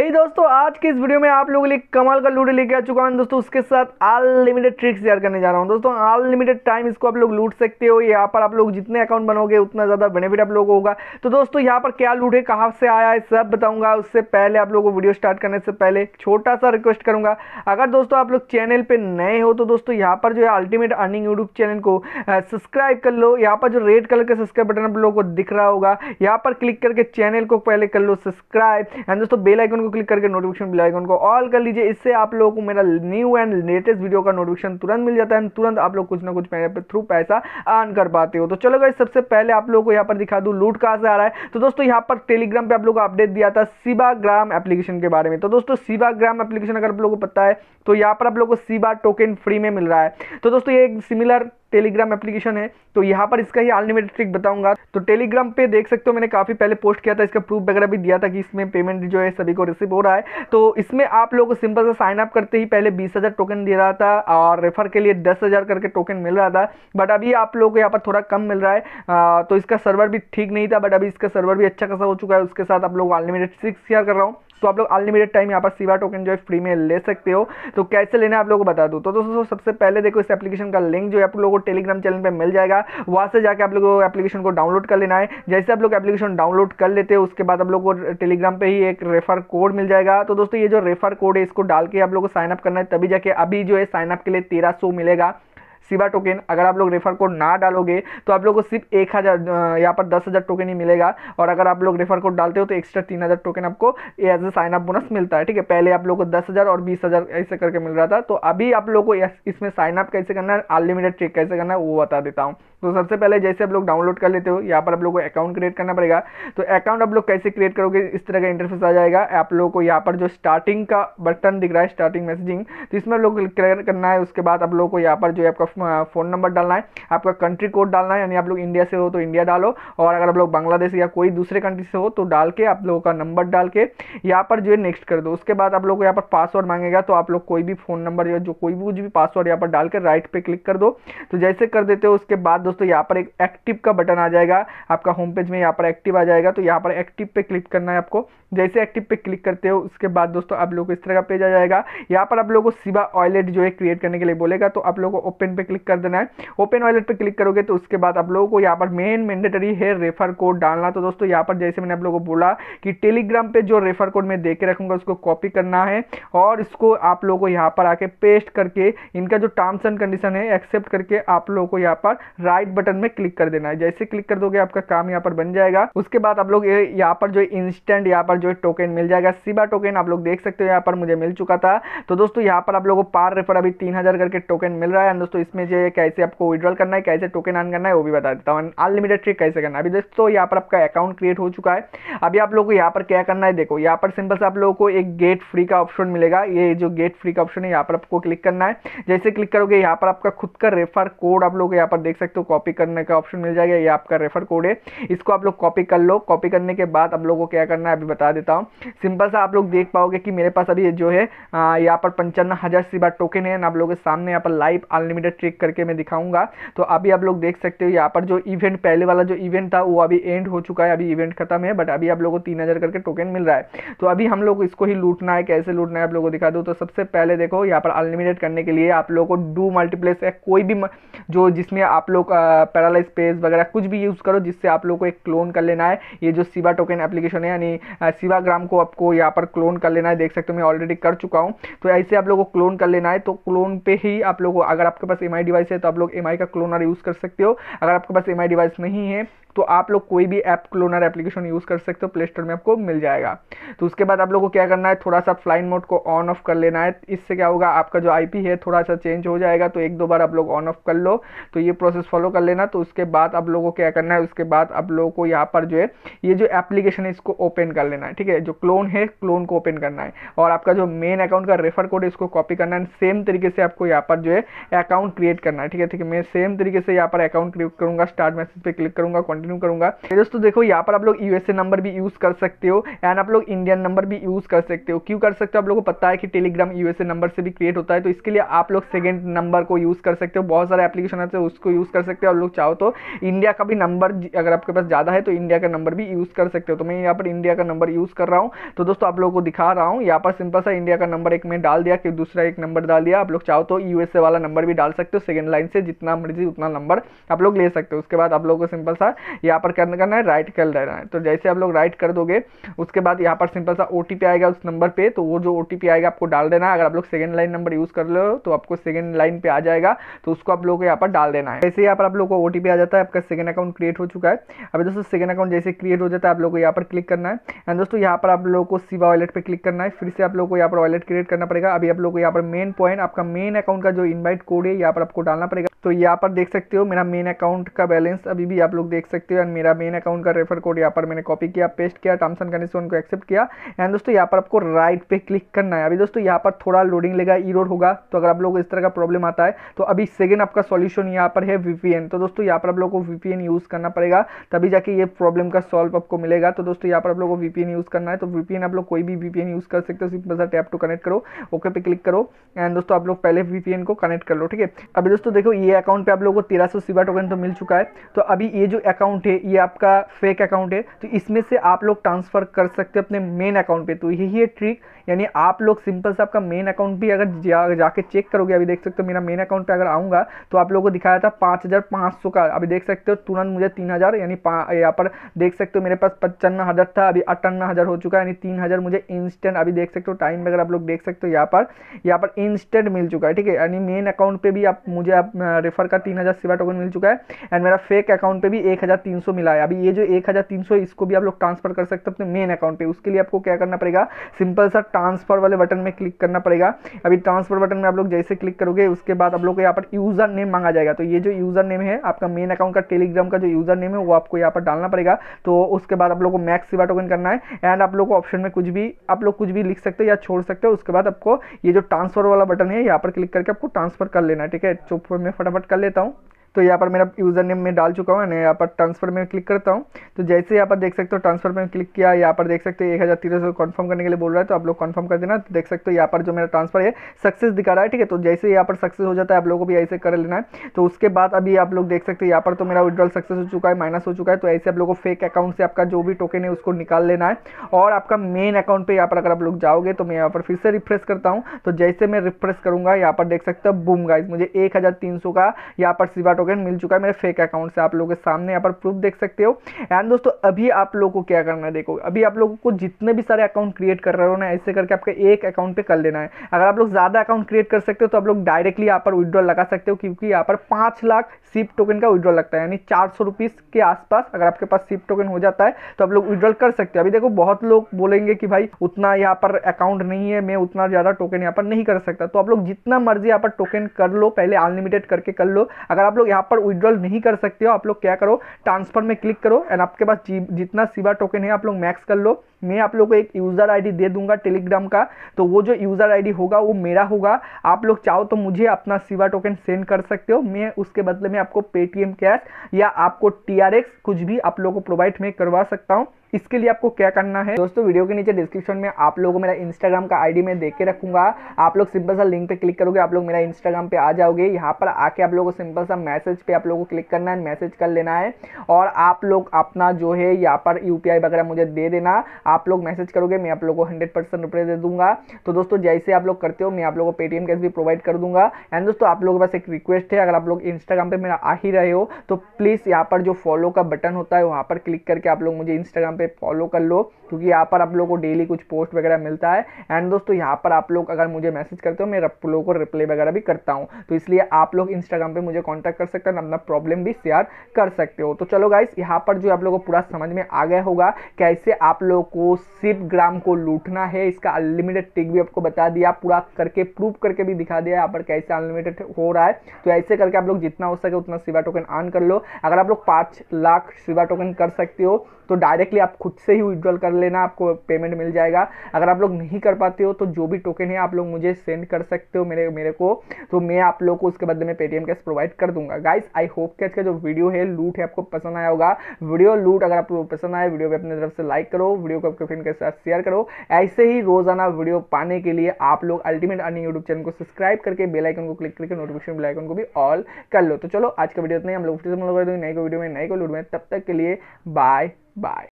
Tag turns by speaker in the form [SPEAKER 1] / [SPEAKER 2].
[SPEAKER 1] हे hey दोस्तों आज के इस वीडियो में आप लोगों के लिए कमाल का लूट लेके आ चुका हूँ दोस्तों उसके साथ अनलिमिटेड ट्रिक्स शेयर करने जा रहा हूँ दोस्तों अनलिमिटेड टाइम इसको आप लोग लूट सकते हो यहाँ पर आप लोग जितने अकाउंट बनोगे उतना ज़्यादा बेनिफिट आप लोग होगा तो दोस्तों यहाँ पर क्या लूट है कहाँ से आया है सब बताऊँगा उससे पहले आप लोग को वीडियो स्टार्ट करने से पहले छोटा सा रिक्वेस्ट करूँगा अगर दोस्तों आप लोग चैनल पर नए हो तो दोस्तों यहाँ पर जो है अल्टीमेट अर्निंग यूट्यूब चैनल को सब्सक्राइब कर लो यहाँ पर जो रेड कलर का सब्सक्राइब बटन आप लोगों को दिख रहा होगा यहाँ पर क्लिक करके चैनल को पहले कर लो सब्सक्राइब एंड दोस्तों बेलाइकन को क्लिक करके नोटिफिकेशन बिल आइकन को ऑल कर लीजिए इससे आप लोगों को मेरा न्यू एंड लेटेस्ट वीडियो का नोटिफिकेशन तुरंत मिल जाता है तुरंत आप लोग कुछ ना कुछ मेरे थ्रू पैसा अर्न कर पाते हो तो चलो गाइस सबसे पहले आप लोगों को यहाँ पर दिखा दूँ लूट कहाँ से आ रहा है तो दोस्तों यहाँ पर टेलीग्राम पे आप लोग को अपडेट दिया था सीबा ग्राम एप्लीकेशन के बारे में तो दोस्तों सीबा ग्राम एप्लीकेशन अगर आप लोगों को पता है तो यहाँ पर आप लोग को सिबा टोकन फ्री में मिल रहा है तो दोस्तों ये एक सिमिलर टेलीग्राम एप्लीकेशन है तो यहाँ पर इसका ही अनलिमिटेड ट्रिक बताऊंगा तो टेलीग्राम पे देख सकते हो मैंने काफ़ी पहले पोस्ट किया था इसका प्रूफ वगैरह भी दिया था कि इसमें पेमेंट जो है सभी को रिसीव हो रहा है तो इसमें आप लोग को सिंपल सा साइन अप करते ही पहले बीस हज़ार टोकन दे रहा था और रेफर के लिए दस हज़ार करके टोकन मिल रहा था बट अभी आप लोग को यहाँ पर थोड़ा कम मिल रहा है तो इसका सर्वर भी ठीक नहीं था बट अभी इसका सर्वर भी अच्छा खासा हो चुका है उसके साथ आप लोग अनलिमिटेड ट्रिक्स शेयर कर रहा हूँ तो आप लोग अनलिमिटेड टाइम यहाँ पर सीवा टोकन जो है फ्री में ले सकते हो तो कैसे लेना आप लोगों को बता दूँ तो दोस्तों सबसे पहले देखो इस एप्लीकेशन का लिंक जो है आप लोगों को टेलीग्राम चैनल पर मिल जाएगा वहाँ से जाकर आप लोगों को एप्लीकेशन को डाउनलोड कर लेना है जैसे आप लोग एप्लीकेशन डाउनलोड कर लेते हो उसके बाद आप लोग को टेलीग्राम पर ही एक रेफर कोड मिल जाएगा तो दोस्तों ये जो रेफर कोड है इसको डाल के आप लोग को साइनअप करना है तभी जाके अभी जो है साइनअप के लिए तेरह मिलेगा सिवा टोकन अगर आप लोग रेफर कोड ना डालोगे तो आप लोग को सिर्फ एक हज़ार यहाँ पर दस हज़ार टोकन ही मिलेगा और अगर आप लोग रेफर कोड डालते हो तो एक्स्ट्रा तीन हज़ार टोकन आपको as a sign up bonus मिलता है ठीक है पहले आप लोग को दस हज़ार और बीस हज़ार ऐसे करके मिल रहा था तो अभी आप लोग को इसमें साइन अप कैसे करना है अनलिमिटेड चेक कैसे करना है वो बता देता हूँ तो सबसे पहले जैसे आप लोग डाउनलोड कर लेते हो यहाँ पर आप लोग को अकाउंट क्रिएट करना पड़ेगा तो अकाउंट आप लोग कैसे क्रिएट करोगे इस तरह का इंटरफेस आ जाएगा आप लोग को यहाँ पर जो स्टार्टिंग का बटन दिख रहा है स्टार्टिंग मैसेजिंग तो इसमें आप लोग क्लियर करना है उसके बाद आप लोग को यहाँ पर जो आपका फ़ोन नंबर uh, डालना है आपका कंट्री कोड डालना है यानी आप लोग इंडिया से हो तो इंडिया डालो और अगर आप लोग बांग्लादेश या कोई दूसरे कंट्री से हो तो डाल के आप लोगों का नंबर डाल के यहाँ पर जो है नेक्स्ट कर दो उसके बाद आप लोग को यहाँ पर पासवर्ड मांगेगा तो आप लोग कोई भी फ़ोन नंबर या जो कोई भी कुछ भी पासवर्ड यहाँ पर डाल के राइट पर क्लिक कर दो तो जैसे कर देते हो उसके बाद दोस्तों यहाँ पर एक एक्टिव का बटन आ जाएगा आपका होम पेज में यहाँ पर एक्टिव आ जाएगा तो यहाँ पर एक्टिव पे क्लिक करना है आपको जैसे एक्टिव पे क्लिक करते हो उसके बाद दोस्तों आप लोग को इस तरह का पेज आ जाएगा यहाँ पर आप लोगों को सिवा ऑयलेट जो है क्रिएट करने के लिए बोलेगा तो आप लोग को ओपन पे क्लिक कर देना है ओपन वॉलेट पे क्लिक करोगे तो उसके बाद आप लोगों को यहाँ पर मेन मैंडेटरी है रेफर कोड डालना तो दोस्तों यहाँ पर जैसे मैंने आप लोगों को बोला कि टेलीग्राम पे जो रेफर कोड मैं दे के रखूँगा उसको कॉपी करना है और इसको आप लोगों को यहाँ पर आके पेस्ट करके इनका जो टर्म्स एंड कंडीशन है एक्सेप्ट करके आप लोगों को यहाँ पर राइट बटन में क्लिक कर देना है जैसे क्लिक कर दोगे आपका काम यहाँ पर बन जाएगा उसके बाद आप लोग यहाँ पर जो इंस्टेंट यहाँ पर जो टोकन मिल जाएगा सिबा टोकन आप लोग देख सकते हो यहाँ पर मुझे मिल चुका था तो दोस्तों यहाँ पर आप लोगों को पार रेफर अभी तीन करके टोकन मिल रहा है दोस्तों जिसमें जो है कैसे आपको विड्रॉल करना है कैसे टोकन अर्न करना है वो भी बता देता हूँ अनलिमिटेड ट्रिक कैसे करना है अभी दोस्तों यहाँ पर आपका अकाउंट क्रिएट हो चुका है अभी आप लोग को यहाँ पर क्या करना है देखो यहाँ पर सिंपल से आप लोगों को एक गेट फ्री का ऑप्शन मिलेगा ये जो गेट फ्री का ऑप्शन है यहाँ पर आपको क्लिक करना है जैसे क्लिक करोगे यहाँ पर आपका खुद का रेफर कोड आप लोग यहाँ पर देख सकते हो कॉपी करने का ऑप्शन मिल जाएगा ये आपका रेफर कोड है इसको आप लोग कॉपी कर लो कॉपी करने के बाद आप लोगों को क्या करना है अभी बता देता हूँ सिंपल सा आप लोग देख पाओगे कि मेरे पास अभी जो है यहाँ पर पंचानवे हज़ार सी बार टोकन है आप लोगों के सामने यहाँ पर लाइव अनलिमिटेड ट्रिक करके मैं दिखाऊंगा तो अभी आप लोग देख सकते हो यहाँ पर जो इवेंट पहले वाला जो इवेंट था वो अभी एंड हो चुका है अभी इवेंट खत्म है बट अभी आप लोगों को तीन हज़ार करके टोकन मिल रहा है तो अभी हम लोग इसको ही लूटना है कैसे लूटना है आप लोगों को दिखा दो तो सबसे पहले देखो यहाँ पर अनलिमिटेड करने के लिए आप लोग को डू मल्टीप्लेस या कोई भी जो जिसमें आप लोग पैरालाइज पेज वगैरह कुछ भी यूज़ करो जिससे आप लोग को एक क्लोन कर लेना है ये जो सिवा टोकन एप्लीकेशन है यानी ग्राम को आपको यहाँ पर क्लोन कर लेना है देख सकते हो मैं ऑलरेडी कर चुका हूँ तो ऐसे आप लोग को क्लोन कर लेना है तो क्लोन पे ही आप लोग को अगर आपके पास एम डिवाइस है तो आप लोग एम का क्लोनर यूज़ कर सकते हो अगर आपके पास एम डिवाइस नहीं है तो आप लोग कोई भी ऐप क्लोनर एप्लीकेशन यूज़ कर सकते हो प्ले स्टोर में आपको मिल जाएगा तो उसके बाद आप लोग को क्या करना है थोड़ा सा फ्लाइन मोड को ऑन ऑफ कर लेना है इससे क्या होगा आपका जो आई है थोड़ा सा चेंज हो जाएगा तो एक दो बार आप लोग ऑन ऑफ कर लो तो ये प्रोसेस फॉलो कर लेना तो उसके बाद आप लोगों को क्या करना है उसके बाद आप लोगों को यहाँ पर जो है ये जो एप्लीकेशन है इसको ओपन कर लेना है ठीक है जो क्लोन है क्लोन को ओपन करना है और आपका जो मेन अकाउंट का रेफर कोड है इसको कॉपी करना है सेम तरीके से आपको यहाँ पर जो है अकाउंट क्रिएट करना है ठीक है ठीक है मैं सेम तरीके से यहाँ पर अकाउंट क्रिएट करूँगा स्टार्ट मैसेज पर क्लिक करूँगा कंटिन्यू करूंगा दोस्तों देखो यहाँ पर आप लोग यूएसए नंबर भी यूज़ कर सकते हो एंड आप लोग इंडियन नंबर भी यूज़ कर सकते हो क्यों कर सकते हो आप लोगों को पता है कि टेलीग्राम यूएसए नंबर से भी क्रिएट होता है तो इसके लिए आप लोग सेकेंड नंबर को यूज़ कर सकते हो बहुत सारे एप्लीकेशन आते हैं तो उसको यूज़ कर सकते हो आप लोग चाहो तो इंडिया का भी नंबर अगर आपके पास ज़्यादा है तो इंडिया का नंबर भी यूज़ कर सकते हो तो मैं यहाँ पर इंडिया का नंबर यूज़ कर रहा हूँ तो दोस्तों आप लोगों को दिखा रहा हूँ यहाँ पर सिंपल सा इंडिया का नंबर एक में डाल दिया कि दूसरा एक नंबर डाल दिया आप लोग चाहो तो यूएसए वाला नंबर भी डाल सकते हो सेकेंड लाइन से जितना मर्जी उतना नंबर आप लोग ले सकते हो उसके बाद आप लोगों को सिंपल सा यहाँ पर करना करना है राइट कर लेना है तो जैसे आप लोग राइट कर दोगे उसके बाद यहाँ पर सिंपल सा ओ आएगा उस नंबर पर तो वो जो ओ आएगा आपको डाल देना है अगर आप लोग सेकेंड लाइन नंबर यूज़ कर लो तो आपको सेकेंड लाइन पर आ जाएगा तो उसको आप लोग को यहाँ पर डाल देना है जैसे यहाँ पर आप लोग को ओ आ जाता है आपका सेकेंड अकाउंट क्रिएट हो चुका है अभी दोस्तों सेकेंड अकाउंट जैसे क्रिएट हो जाता है आप लोग को यहाँ पर क्लिक करना है एंड दोस्तों यहाँ पर आप लोग को सिवा वॉलेट पर क्लिक करना है फिर से आप लोग को यहाँ पर वॉलेट क्रिएट करना पड़ेगा अभी आप लोग को यहाँ पर मेन पॉइंट आपका मेन अकाउंट का जो इन्वाइट कोड है यहाँ पर आपको डालना पड़ेगा तो यहाँ पर देख सकते हो मेरा मेन अकाउंट का बैलेंस अभी भी आप लोग देख सकते हो एंड मेरा मेन अकाउंट का रेफर कोड यहाँ पर मैंने कॉपी किया पेस्ट किया टर्म्स एंड कंडीशन को एक्सेप्ट किया एंड दोस्तों यहाँ पर आपको राइट पे क्लिक करना है अभी दोस्तों यहाँ पर थोड़ा लोडिंग लेगा रोड होगा तो अगर आप लोग इस तरह का प्रॉब्लम आता है तो अभी सेकेंड आपका सोल्यूशन यहाँ पर है वीपीएन तो दोस्तों यहाँ पर आप लोग को वीपीएन यूज़ करना पड़ेगा तभी जाके ये प्रॉब्लम का सॉल्व आपको मिलेगा तो दोस्तों यहाँ पर आप लोग को वीपीएन यूज़ करना है तो वीपीएन आप लोग कोई भी वीपीएन यूज़ कर सकते हो सिंपल सा टैप टू कनेक्ट करो ओके पे क्लिक करो एंड दोस्तों आप लोग पहले वीपीएन को कनेक्ट कर लो ठीक है अभी दोस्तों देखो ये ये अकाउंट पे आप लोगों को तेरह सौ सीवा टोकन तो मिल चुका है तो अभी ये जो अकाउंट है ये आपका फेक अकाउंट है तो इसमें से आप लोग ट्रांसफ़र कर सकते हो अपने मेन अकाउंट पे तो यही है ट्रिक यानी आप लोग सिंपल से आपका मेन अकाउंट भी अगर जा जाके चेक करोगे अभी देख सकते हो मेरा मेन अकाउंट पर अगर आऊँगा तो आप लोगों को दिखाया था पाँच का अभी देख सकते हो तुरंत मुझे तीन यानी यहाँ पर देख सकते हो मेरे पास पचानवे था अभी अट्ठानवे हो चुका है यानी तीन मुझे इंस्टेंट अभी देख सकते हो टाइम में अगर आप लोग देख सकते हो यहाँ पर यहाँ पर इंस्टेंट मिल चुका है ठीक है यानी मेन अकाउंट पर भी आप मुझे आप रेफर का तीन हज़ार सिवा टोकन मिल चुका है एंड मेरा फेक अकाउंट पे भी एक हज़ार तीन सौ मिला है अभी ये जो एक हज़ार तीन सौ इसको भी आप लोग ट्रांसफर कर सकते हो अपने मेन अकाउंट पे उसके लिए आपको क्या करना पड़ेगा सिंपल सा ट्रांसफर वाले बटन में क्लिक करना पड़ेगा अभी ट्रांसफर बटन में आप लोग जैसे क्लिक करोगे उसके बाद आप लोग को यहाँ पर यूज़र नेम मांगा जाएगा तो ये जो यूज़र नेम है आपका मेन अकाउंट का टेलीग्राम का जो यूज़र नेम है वो आपको यहाँ पर डालना पड़ेगा तो उसके बाद आप लोग को मैक्स सिवा टोकन करना है एंड आप लोग को ऑप्शन में कुछ भी आप लोग कुछ भी लिख सकते हो या छोड़ सकते हो उसके बाद आपको ये जो ट्रांसफर वाला बटन है यहाँ पर क्लिक करके आपको ट्रांसफर कर लेना है ठीक है चुप में फटाफट फटाफट कर लेता हूँ तो यहाँ पर मेरा यूज़र नेम मैं डाल चुका हूँ एंड यहाँ पर ट्रांसफर में क्लिक करता हूँ तो जैसे यहाँ पर देख सकते हो ट्रांसफर में क्लिक किया यहाँ पर देख सकते हो एक हज़ार तेरह सौ कन्फर्म करने के लिए बोल रहा है तो आप लोग कन्फर्म कर देना तो देख सकते हो यहाँ पर जो मेरा ट्रांसफर है सक्सेस दिखा रहा है ठीक है तो जैसे यहाँ पर सक्सेस हो जाता है आप लोगों को भी ऐसे कर लेना है तो उसके बाद अभी आप लोग देख सकते हो यहाँ पर तो मेरा विड्रॉल सक्सेस हो चुका है माइनस हो चुका है तो ऐसे आप लोगों को फेक अकाउंट से आपका जो भी टोकन है उसको निकाल लेना है और आपका मेन अकाउंट पर यहाँ पर अगर आप लोग जाओगे तो मैं यहाँ पर फिर से रिफ्रेश करता हूँ तो जैसे मैं रिफ्रेश करूँगा यहाँ पर देख सकते हो बूम गाइज मुझे एक का यहाँ पर सिवा टोकन मिल चुका है मेरे फेक अकाउंट से आप लोगों के सामने यहाँ पर प्रूफ देख सकते हो एंड दोस्तों अभी आप लोगों को क्या करना है देखो अभी आप लोगों को जितने भी सारे अकाउंट क्रिएट कर रहे हो ना ऐसे करके आपका एक अकाउंट पर कर लेना है अगर आप लोग ज़्यादा अकाउंट क्रिएट कर सकते हो तो आप लोग डायरेक्टली यहाँ पर विड्रॉल लगा सकते हो क्योंकि यहाँ पर पाँच लाख सिप टोकन का विड्रॉल लगता है यानी चार के आसपास अगर आपके पास सिप टोकन हो जाता है तो आप लोग विड्रॉल कर सकते हो अभी देखो बहुत लोग बोलेंगे कि भाई उतना यहाँ पर अकाउंट नहीं है मैं उतना ज़्यादा टोकन यहाँ पर नहीं कर सकता तो आप लोग जितना मर्जी यहाँ पर टोकन कर लो पहले अनलिमिटेड करके कर लो अगर आप लोग यहाँ पर विड्रॉल नहीं कर सकते हो आप लोग क्या करो ट्रांसफर में क्लिक करो एंड आपके पास जितना सिवा टोकन है आप लोग मैक्स कर लो मैं आप लोगों को एक यूज़र आईडी दे दूंगा टेलीग्राम का तो वो जो यूज़र आईडी होगा वो मेरा होगा आप लोग चाहो तो मुझे अपना सिवा टोकन सेंड कर सकते हो मैं उसके बदले में आपको पेटीएम कैश या आपको टी कुछ भी आप लोग को प्रोवाइड में करवा सकता हूँ इसके लिए आपको क्या करना है दोस्तों वीडियो के नीचे डिस्क्रिप्शन में आप लोग मेरा इंस्टाग्राम का आईडी मैं देख के रखूंगा आप लोग सिंपल सा लिंक पे क्लिक करोगे आप लोग मेरा इंस्टाग्राम पे आ जाओगे यहाँ पर आके आप लोगों को सिंपल सा मैसेज पे आप लोगों को क्लिक करना है मैसेज कर लेना है और आप लोग अपना जो है यहाँ पर यू वगैरह मुझे दे देना आप लोग मैसेज करोगे मैं आप लोग को हंड्रेड परसेंट रुपये दे दूंगा तो दोस्तों जैसे आप लोग करते हो मैं आप लोगों को पेटीएम कैश भी प्रोवाइड कर दूंगा एंड दोस्तों आप लोगों के पास एक रिक्वेस्ट है अगर आप लोग इंस्टाग्राम पर मेरा आ ही रहे हो तो प्लीज़ यहाँ पर जो फॉलो का बटन होता है वहाँ पर क्लिक करके आप लोग मुझे इंस्टाग्राम पे फॉलो कर लो क्योंकि यहाँ पर आप लोगों को डेली कुछ पोस्ट वगैरह मिलता है एंड दोस्तों यहाँ पर आप लोग अगर मुझे मैसेज करते हो मैं आप लोगों को रिप्लाई वगैरह भी करता हूँ तो इसलिए आप लोग इंस्टाग्राम पर मुझे कॉन्टैक्ट कर सकते हो अपना प्रॉब्लम भी शेयर कर सकते हो तो चलो गाइस यहाँ पर जो आप लोगों को पूरा समझ में आ गया होगा कैसे आप लोग को सिप ग्राम को लूटना है इसका अनलिमिटेड टिक भी आपको बता दिया पूरा करके प्रूव करके भी दिखा दिया यहाँ पर कैसे अनलिमिटेड हो रहा है तो ऐसे करके आप लोग जितना हो सके उतना सिवा टोकन ऑन कर लो अगर आप लोग पाँच लाख सिवा टोकन कर सकते हो तो डायरेक्टली आप खुद से ही विड्रॉल कर लेना आपको पेमेंट मिल जाएगा अगर आप लोग नहीं कर पाते हो तो जो भी टोकन है आप लोग मुझे सेंड कर सकते हो मेरे मेरे को तो मैं आप लोग को उसके बदले में पेटीएम कैश प्रोवाइड कर दूंगा गाइस आई होप कि आज का जो वीडियो है लूट है आपको पसंद आया होगा वीडियो लूट अगर आपको पसंद आए वीडियो को अपने तरफ से लाइक करो वीडियो को आपके फ्रेंड के साथ शेयर करो ऐसे ही रोजाना वीडियो पाने के लिए आप लोग अल्टीमेट अर्निंग यूट्यूब चैनल को सब्सक्राइब करके बेलाइकन को क्लिक करके नोटिफिकेशन बेलाइकन को भी ऑल कर लो तो चलो आज का वीडियो इतना ही हम लोग फिर से मिलोगे नई वीडियो में नई को लूट में तब तक के लिए बाय बाय